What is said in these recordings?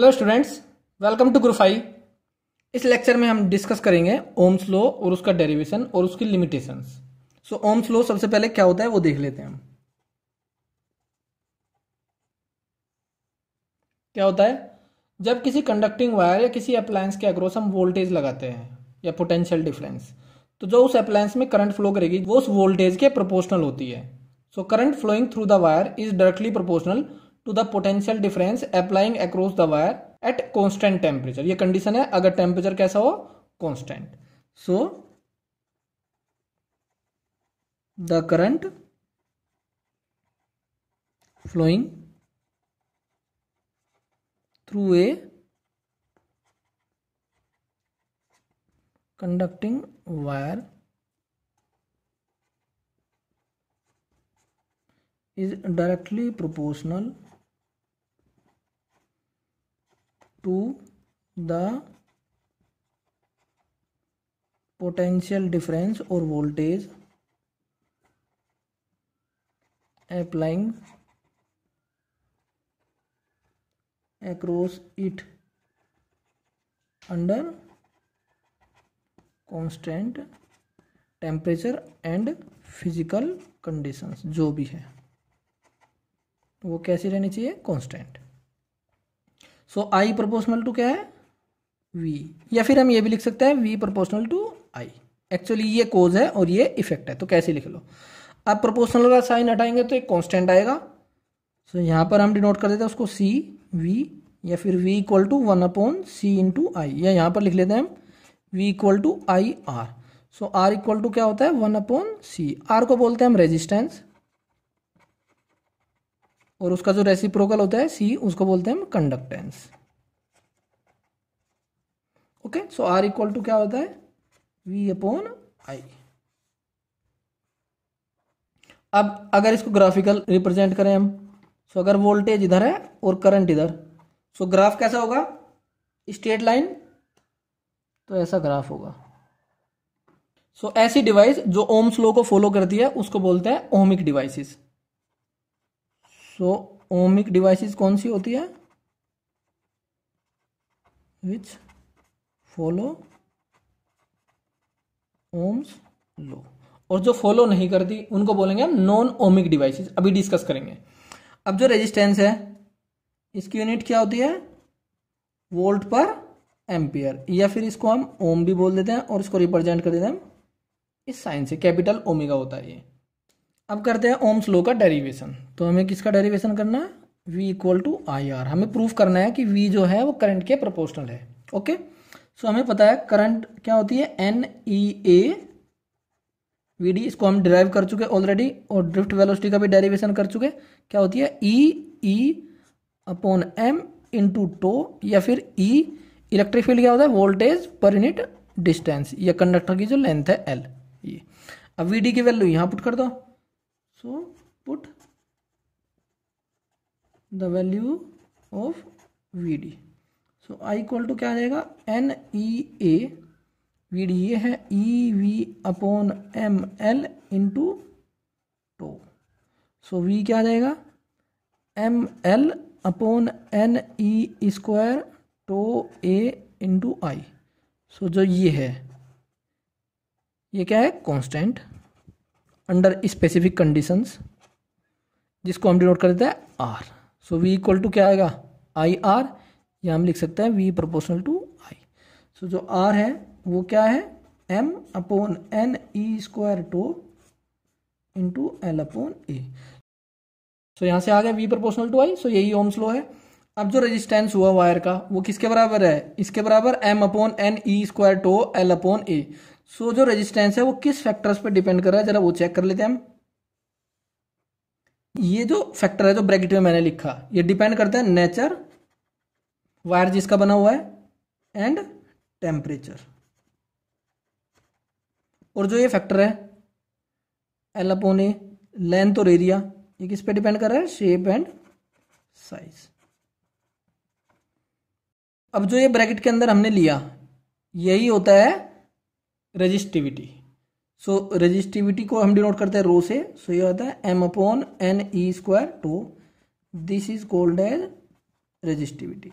hello students welcome to five इस lecture में हम डिस्कस करेंगे ओम्स लॉ और उसका डेरिवेशन और उसकी लिमिटेशंस सो ओम्स लॉ सबसे पहले क्या होता है वो देख लेते हैं हम क्या होता है जब किसी कंडक्टिंग वायर या किसी अप्लायंस के अक्रॉस हम वोल्टेज लगाते हैं या पोटेंशियल डिफरेंस तो जो उस अप्लायंस में करंट फ्लो करेगी वो उस वोल्टेज के प्रोपोर्शनल होती है so current flowing through the wire is directly proportional to the potential difference applying across the wire at constant temperature ये कंडीशन है अगर टेम्परेचर कैसा हो constant so the current flowing through a conducting wire is directly proportional to the potential difference or voltage applying across it under constant temperature and physical conditions जो भी है वो कैसी रहनी चाहिए constant so I proportional to क्या है we या फिर हम ये भी लिख सकते हैं V proportional to I actually ये कोज है और ये इफेक्ट है तो कैसे लिख लो अब प्रोपोर्शनल का साइन हटाएंगे तो एक कांस्टेंट आएगा सो so, यहाँ पर हम डिनोट कर देते हैं उसको सी वी या फिर V equal to one upon C into I या यहाँ पर लिख लेते हैं हम V equal to I R so R equal to क्या होता है वन अपॉन सी आर को बोलते हैं हम रेजिस्टेंस और उसका जो रेसिप्रोकल होता है सी उसको बोलते हैं हम conductance okay so R equal to क्या होता है वी अपॉन आई अब अगर इसको ग्राफिकल रिप्रेजेंट करें हम सो अगर वोल्टेज इधर है और करंट इधर सो ग्राफ कैसा होगा स्ट्रेट लाइन तो ऐसा ग्राफ होगा सो so, ऐसी डिवाइस जो ओम्स लो को फॉलो करती है उसको बोलते हैं ohmic devices so ohmic devices कौन सी होती है विच फॉलो ओम्स लो और जो फॉलो नहीं करती उनको बोलेंगे हम नॉन ओमिक डिवाइसेस अभी डिस्कस करेंगे अब जो रेजिस्टेंस है इसकी यूनिट क्या होती है वोल्ट पर एम्पियर या फिर इसको हम ओम भी बोल देते हैं और इसको रिप्रेजेंट कर देते हैं इस साइन से कैपिटल ओमेगा होता है ये अब करते हैं ओम स्लो का डेरिवेशन तो हमें किसका डेरिवेशन करना है V equal to I R हमें प्रूफ करना है कि वी जो है वो करंट के प्रोपोर्शनल है ओके सो हमें पता है करंट क्या होती है N E A V D इसको हम डिराइव कर चुके ऑलरेडी और ड्रिफ्ट वेलोसिटी का भी डेरिवेशन कर चुके क्या होती है E E upon M to tau या फिर ई इलेक्ट्रिक फील्ड क्या होता है वोल्टेज पर यूनिट डिस्टेंस या कंडक्टर की जो लेंथ है एल ये अब वी डी की वैल्यू यहाँ पुट कर दो so put the value of vd so i equal to क्या आ जाएगा N E A V D ये है E V upon M L into tau so V क्या आ जाएगा M L upon N E square tau A into I so जो ये है ये क्या है कांस्टेंट अंडर स्पेसिफिक कंडीशंस जिसको हम डिनोट कर देते हैं R so V equal to क्या आएगा आई आर या हम लिख सकते हैं V proportional to I so जो आर है वो क्या है M upon N E square tau into L upon A so यहाँ से आ गया V proportional to I so यही ओम्स लॉ है अब जो रेजिस्टेंस हुआ वायर का वो किसके बराबर है इसके बराबर M upon N E square tau L upon A so so, जो रेजिस्टेंस है वो किस फैक्टर्स पे डिपेंड कर रहा है जरा वो चेक कर लेते हैं हम ये जो फैक्टर है जो ब्रैकेट में मैंने लिखा ये डिपेंड करता है नेचर वायर जिसका बना हुआ है एंड टेम्परेचर और जो ये फैक्टर है एल अपोन लेंथ और एरिया ये किस पे डिपेंड कर रहा है शेप एंड साइज अब जो ये ब्रैकेट के अंदर हमने लिया यही होता है रजिस्टिविटी सो रजिस्टिविटी को हम डिनोट करते हैं रो से सो ये होता है M upon N E square tau this is called as resistivity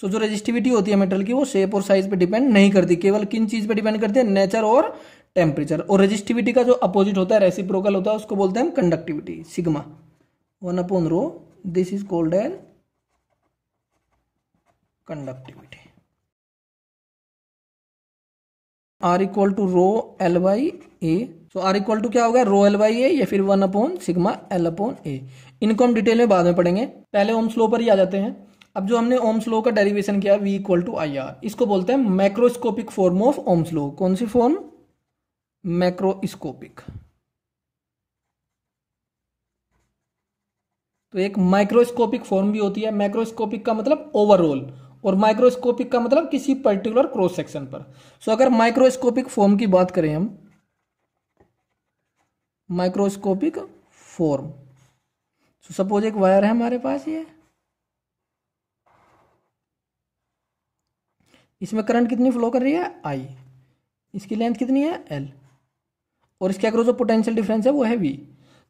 so जो रजिस्टिविटी होती है मेटल की वो शेप और साइज पे डिपेंड नहीं करती केवल किन चीज पे डिपेंड करती है नेचर और टेम्परेचर और रजिस्टिविटी का जो अपोजिट होता है रेसिप्रोकल होता है उसको बोलते हैं हम conductivity sigma one upon rho this is called as conductivity R equal to rho L by A तो आर इक्वल टू क्या होगा रो एल वाई ए या फिर one upon sigma L upon A इनको हम डिटेल में बाद में पढ़ेंगे पहले ओम स्लो पर ही आ जाते हैं अब जो हमने ओम स्लो का डेरिवेशन किया V equal to I R इसको बोलते हैं macroscopic form of Ohm's law कौन सी फॉर्म मैक्रोस्कोपिक तो एक माइक्रोस्कोपिक फॉर्म भी होती है मैक्रोस्कोपिक का मतलब ओवरऑल और माइक्रोस्कोपिक का मतलब किसी पर्टिकुलर क्रॉस सेक्शन पर सो so, अगर माइक्रोस्कोपिक फॉर्म की बात करें हम माइक्रोस्कोपिक फॉर्म सो सपोज एक वायर है हमारे पास ये इसमें करंट कितनी फ्लो कर रही है आई इसकी लेंथ कितनी है एल और इसके अक्रॉस जो पोटेंशियल डिफरेंस है वो है वी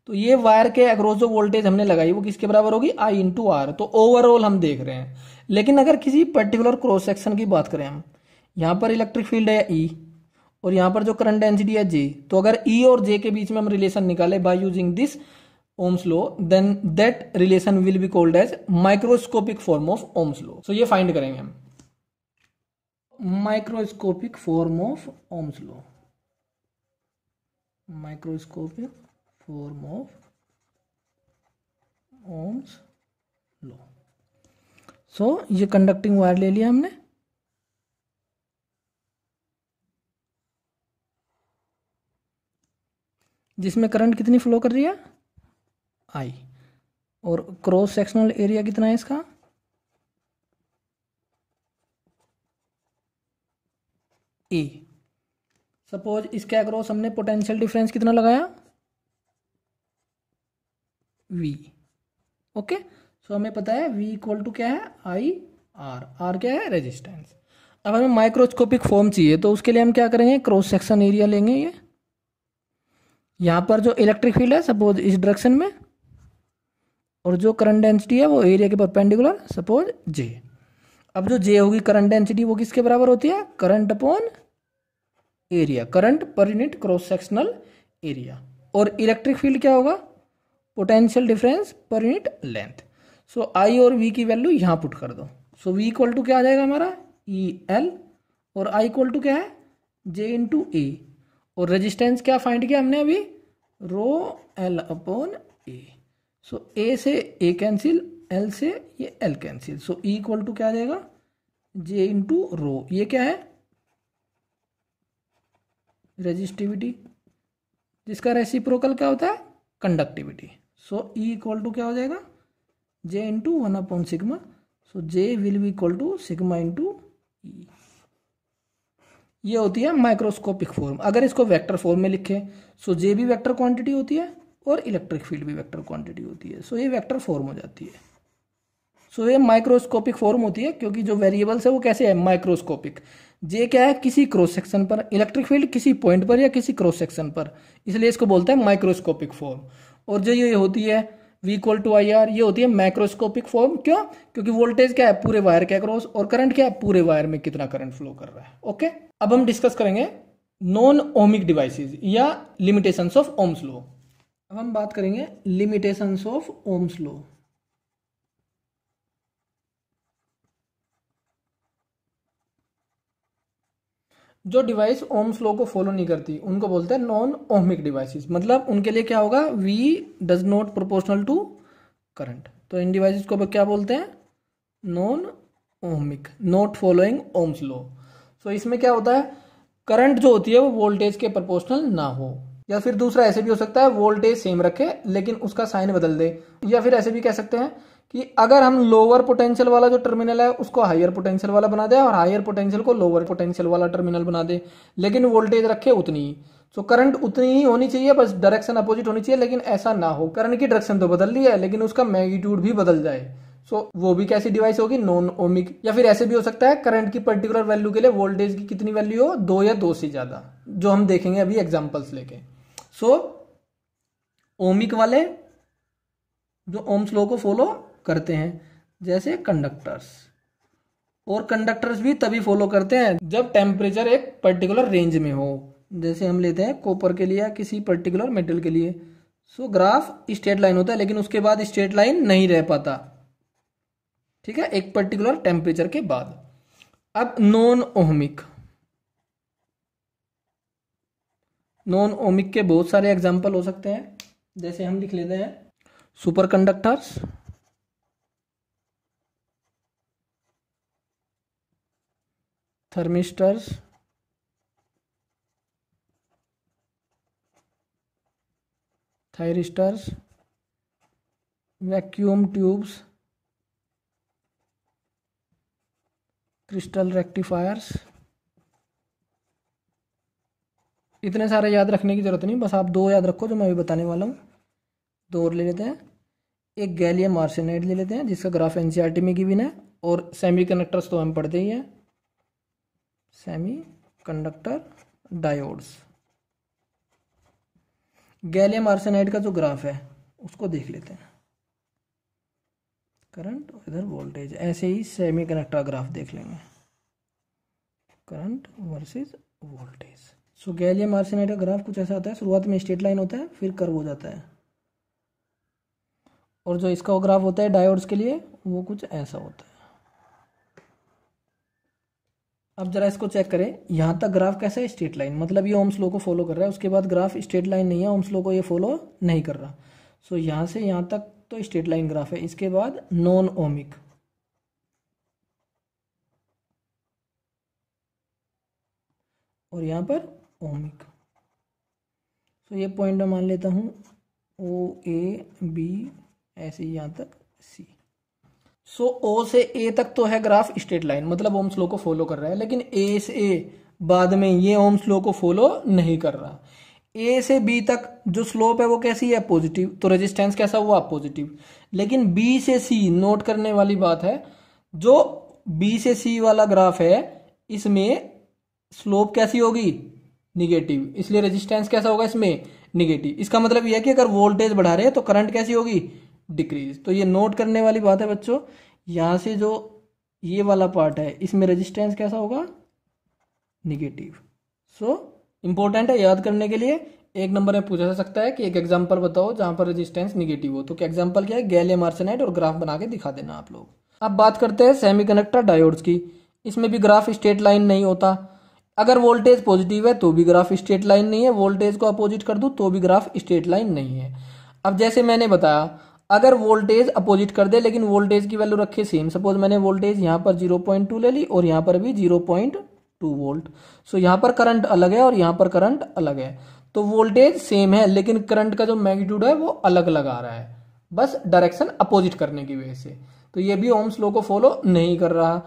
तो ये वायर के अक्रॉस जो वोल्टेज हमने लगाई वो किसके बराबर होगी आई इंटू आर तो ओवरऑल हम देख रहे हैं लेकिन अगर किसी पर्टिकुलर क्रॉस सेक्शन की बात करें हम यहाँ पर इलेक्ट्रिक फील्ड है ई e, और यहाँ पर जो करंट डेंसिटी है जे तो अगर ई e और जे के बीच में हम रिलेशन निकाले by using this Ohm's law then that relation will be called as microscopic form of Ohm's law so ये फाइंड करेंगे हम microscopic form of Ohm's law microscopic form of ohms law so ये conducting wire ले लिया हमने जिसमें current कितनी flow कर रही है आई और क्रॉस सेक्शनल एरिया कितना है इसका ई सपोज इसके अक्रॉस हमने पोटेंशियल डिफरेंस कितना लगाया ओके सो हमें पता है वी इक्वल टू क्या है आई आर आर क्या है रेजिस्टेंस अब हमें माइक्रोस्कोपिक फॉर्म चाहिए तो उसके लिए हम क्या करेंगे क्रॉस सेक्शन एरिया लेंगे ये यहाँ पर जो इलेक्ट्रिक फील्ड है सपोज इस डायरेक्शन में और जो करंट डेंसिटी है वो एरिया के परपेंडिकुलर सपोज जे अब जो जे होगी करंट डेंसिटी वो किसके बराबर होती है करंट अपॉन एरिया करंट पर यूनिट क्रॉस सेक्शनल एरिया और इलेक्ट्रिक फील्ड क्या होगा पोटेंशियल डिफरेंस पर यूनिट लेंथ सो आई और वी की वैल्यू यहां पुट कर दो सो वी इक्वल टू क्या आ जाएगा हमारा ई e, एल और आई इक्वल टू क्या है जे इन टू ए और रेजिस्टेंस क्या फाइंड किया हमने अभी रो एल अपॉन ए सो ए से ए कैंसिल एल से ये L cancel so E equal to क्या आ जाएगा जे टू रो ये क्या है रेजिस्टिविटी जिसका रेसिप्रोकल क्या होता है conductivity so E equal to क्या हो जाएगा J into one upon sigma so J will be equal to sigma into E ये होती है माइक्रोस्कोपिक फॉर्म अगर इसको वेक्टर फॉर्म में लिखें सो जे भी वेक्टर क्वांटिटी होती है और इलेक्ट्रिक फील्ड भी वेक्टर क्वांटिटी होती है सो ये वेक्टर फॉर्म हो जाती है सो ये माइक्रोस्कोपिक फॉर्म होती है क्योंकि जो वेरिएबल्स है वो कैसे है माइक्रोस्कोपिक जे क्या है किसी क्रॉस सेक्शन पर इलेक्ट्रिक फील्ड किसी पॉइंट पर या किसी क्रॉस सेक्शन पर इसलिए इसको बोलते हैं माइक्रोस्कोपिक फॉर्म और जो ये होती है V equal to I R ये होती है माइक्रोस्कोपिक फॉर्म क्यों क्योंकि वोल्टेज क्या है पूरे वायर के अक्रॉस और करंट क्या है पूरे वायर में कितना करंट फ्लो कर रहा है ओके अब हम डिस्कस करेंगे नॉन ओमिक डिवाइसेस या लिमिटेशंस ऑफ ओम्स लॉ अब हम बात करेंगे लिमिटेशंस ऑफ ओम्स लॉ जो डिवाइस ओम्स लॉ को फॉलो नहीं करती उनको बोलते हैं नॉन ओमिक डिवाइसेस मतलब उनके लिए क्या होगा V does not proportional to current तो इन डिवाइसेस को क्या बोलते हैं non ohmic not following Ohm's law so इसमें क्या होता है करंट जो होती है वो वोल्टेज के प्रोपोर्शनल ना हो या फिर दूसरा ऐसे भी हो सकता है वोल्टेज सेम रखे लेकिन उसका साइन बदल दे या फिर ऐसे भी कह सकते हैं कि अगर हम लोअर पोटेंशियल वाला जो टर्मिनल है उसको हायर पोटेंशियल वाला बना दें और हायर पोटेंशियल को लोअर पोटेंशियल वाला टर्मिनल बना दें लेकिन वोल्टेज रखे उतनी ही तो करंट उतनी ही होनी चाहिए बस डायरेक्शन अपोजिट होनी चाहिए लेकिन ऐसा ना हो करंट की डायरेक्शन तो बदल रही है लेकिन उसका मैग्नीट्यूड भी बदल जाए सो वो भी कैसी डिवाइस होगी नॉन ओमिक या फिर ऐसे भी हो सकता है करंट की पर्टिकुलर वैल्यू के लिए वोल्टेज की कितनी वैल्यू हो दो या दो से ज्यादा जो हम देखेंगे अभी एग्जाम्पल्स लेके सो ओमिक वाले जो ओम्स लो को फॉलो करते हैं जैसे कंडक्टर्स और कंडक्टर्स भी तभी फॉलो करते हैं जब टेम्परेचर एक पर्टिकुलर रेंज में हो जैसे हम लेते हैं कॉपर के लिए या किसी पर्टिकुलर मेटल के लिए so so, graph straight line होता है लेकिन उसके बाद स्ट्रेट लाइन नहीं रह पाता ठीक है एक पर्टिकुलर टेम्परेचर के बाद अब नॉन ओहमिक नॉन ओमिक के बहुत सारे एग्जाम्पल हो सकते हैं जैसे हम लिख लेते हैं superconductors thermistors thyristors vacuum tubes crystal rectifiers इतने सारे याद रखने की ज़रूरत नहीं बस आप दो याद रखो जो मैं अभी बताने वाला हूँ दो और ले लेते हैं एक गैलियम आर्सेनाइड ले लेते हैं जिसका ग्राफ एन में गिवन है और सेमी कनेक्टर्स तो हम पढ़ते ही हैं semiconductor diodes gallium arsenide का जो ग्राफ है उसको देख लेते हैं करंट और इधर वोल्टेज ऐसे ही सेमी कंडक्टर ग्राफ देख लेंगे current versus voltage so gallium arsenide का ग्राफ कुछ ऐसा होता है शुरुआत में स्ट्रेट लाइन होता है फिर कर्व हो जाता है और जो इसका ग्राफ होता है डायोड्स के लिए वो कुछ ऐसा होता है अब जरा इसको चेक करें यहाँ तक ग्राफ कैसा है स्ट्रेट लाइन मतलब ये ओम्स लो को फॉलो कर रहा है उसके बाद ग्राफ स्ट्रेट लाइन नहीं है ओम्स लो को ये फॉलो नहीं कर रहा सो so, यहाँ से यहाँ तक तो स्ट्रेट लाइन ग्राफ है इसके बाद नॉन ओमिक और यहाँ पर ओमिक सो so, ये पॉइंट मैं मान लेता हूँ ओ ए बी ऐसे यहाँ तक सी सो ओ से ए तक तो है ग्राफ स्ट्रेट लाइन मतलब ओम स्लो को फॉलो कर रहा है लेकिन ए से ए बाद में ये ओम स्लो को फॉलो नहीं कर रहा ए से बी तक जो स्लोप है वो कैसी है पॉजिटिव तो रेजिस्टेंस कैसा हुआ पॉजिटिव लेकिन बी से सी नोट करने वाली बात है जो बी से सी वाला ग्राफ है इसमें स्लोप कैसी होगी निगेटिव इसलिए रेजिस्टेंस कैसा होगा इसमें निगेटिव इसका मतलब यह है कि अगर वोल्टेज बढ़ा रहे हैं तो करंट कैसी होगी डिक्रीज तो ये नोट करने वाली बात है बच्चों यहाँ से जो ये वाला पार्ट है इसमें रेजिस्टेंस कैसा होगा निगेटिव सो इम्पोर्टेंट है याद करने के लिए एक नंबर में पूछा जा सकता है कि एक एग्जाम्पल बताओ जहाँ पर रेजिस्टेंस निगेटिव हो तो क्या एग्जाम्पल क्या है गैले आर्सेनाइड और ग्राफ बना के दिखा देना आप लोग अब बात करते हैं कनेक्टर डायोड्स की इसमें भी ग्राफ स्ट्रेट लाइन नहीं होता अगर वोल्टेज पॉजिटिव है तो भी ग्राफ स्ट्रेट लाइन नहीं है वोल्टेज को अपोजिट कर दूं तो भी ग्राफ स्ट्रेट लाइन नहीं है अब जैसे मैंने बताया अगर वोल्टेज अपोजिट कर दे लेकिन वोल्टेज की वैल्यू रखे सेम सपोज मैंने वोल्टेज यहां पर जीरो पॉइंट टू ले ली और यहां पर भी zero point two volt so यहां पर करंट अलग है और यहां पर करंट अलग है तो वोल्टेज सेम है लेकिन करंट का जो मैग्नीट्यूड है वो अलग अलग आ रहा है बस डायरेक्शन अपोजिट करने की वजह से तो ये भी ओम्स स्लो को फॉलो नहीं कर रहा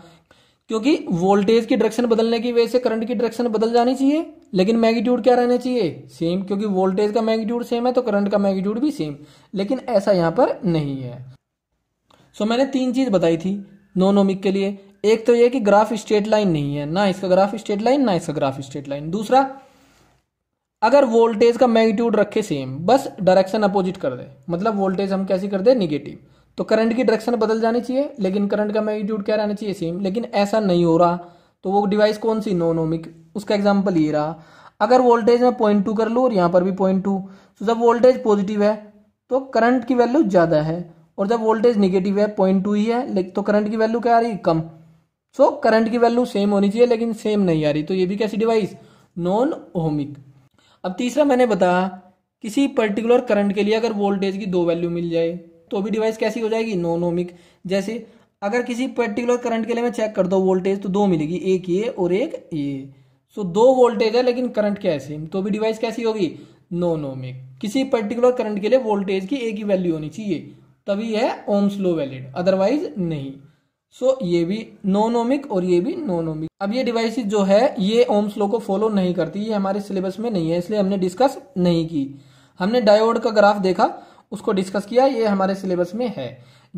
क्योंकि वोल्टेज की डायरेक्शन बदलने की वजह से करंट की डायरेक्शन बदल जानी चाहिए लेकिन मैग्नीट्यूड क्या रहना चाहिए सेम क्योंकि वोल्टेज का मैग्नीट्यूड सेम है तो करंट का मैग्नीट्यूड भी सेम लेकिन ऐसा यहां पर नहीं है सो मैंने तीन चीज़ बताई थी नॉन ओमिक के लिए एक तो यह कि ग्राफ स्ट्रेट लाइन नहीं है ना इसका ग्राफ स्ट्रेट लाइन ना इसका ग्राफ स्ट्रेट लाइन दूसरा अगर वोल्टेज का मैग्नीट्यूड रखे सेम बस डायरेक्शन अपोजिट कर दे मतलब वोल्टेज हम कैसे कर दे निगेटिव तो करंट की डायरेक्शन बदल जानी चाहिए लेकिन करंट का मैग्नीट्यूड क्या रहना चाहिए सेम लेकिन ऐसा नहीं हो रहा तो वो डिवाइस कौन सी नॉन ओमिक उसका एग्जाम्पल ये रहा अगर वोल्टेज में पॉइंट टू कर लो और यहाँ पर भी पॉइंट टू तो जब वोल्टेज पॉजिटिव है तो करंट की वैल्यू ज़्यादा है और जब वोल्टेज निगेटिव है पॉइंट टू ही है तो करंट की वैल्यू क्या आ रही है कम सो so, करंट की वैल्यू सेम होनी चाहिए लेकिन सेम नहीं आ रही तो ये भी कैसी डिवाइस नॉन ओमिक अब तीसरा मैंने बताया किसी पर्टिकुलर करंट के लिए अगर वोल्टेज की दो वैल्यू मिल जाए तो भी डिवाइस कैसी हो जाएगी नॉन ओमिक जैसे अगर किसी पर्टिकुलर करंट के लिए मैं चेक कर दो वोल्टेज तो दो मिलेगी एक ये और एक ये सो दो वोल्टेज है लेकिन करंट क्या है सेम तो भी डिवाइस कैसी होगी नॉन ओमिक किसी पर्टिकुलर करंट के लिए वोल्टेज की एक ही वैल्यू होनी चाहिए तभी है ओम स्लो वैलिड अदरवाइज नहीं सो so, ये भी नॉन ओमिक और ये भी नॉन ओमिक अब ये डिवाइस जो है ये ओम स्लो को फॉलो नहीं करती ये हमारे सिलेबस में नहीं है इसलिए हमने डिस्कस नहीं की हमने डायोड का ग्राफ देखा उसको डिस्कस किया ये हमारे सिलेबस में है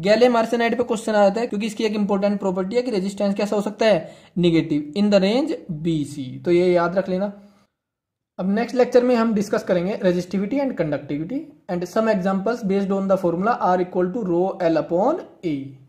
गैलियम आर्सेनाइड पे क्वेश्चन आ जाता है क्योंकि इसकी एक इंपॉर्टेंट प्रॉपर्टी है कि रेजिस्टेंस कैसा हो सकता है negative in the range B C तो ये याद रख लेना अब नेक्स्ट लेक्चर में हम डिस्कस करेंगे resistivity and conductivity and some examples based on the formula R equal to rho L upon E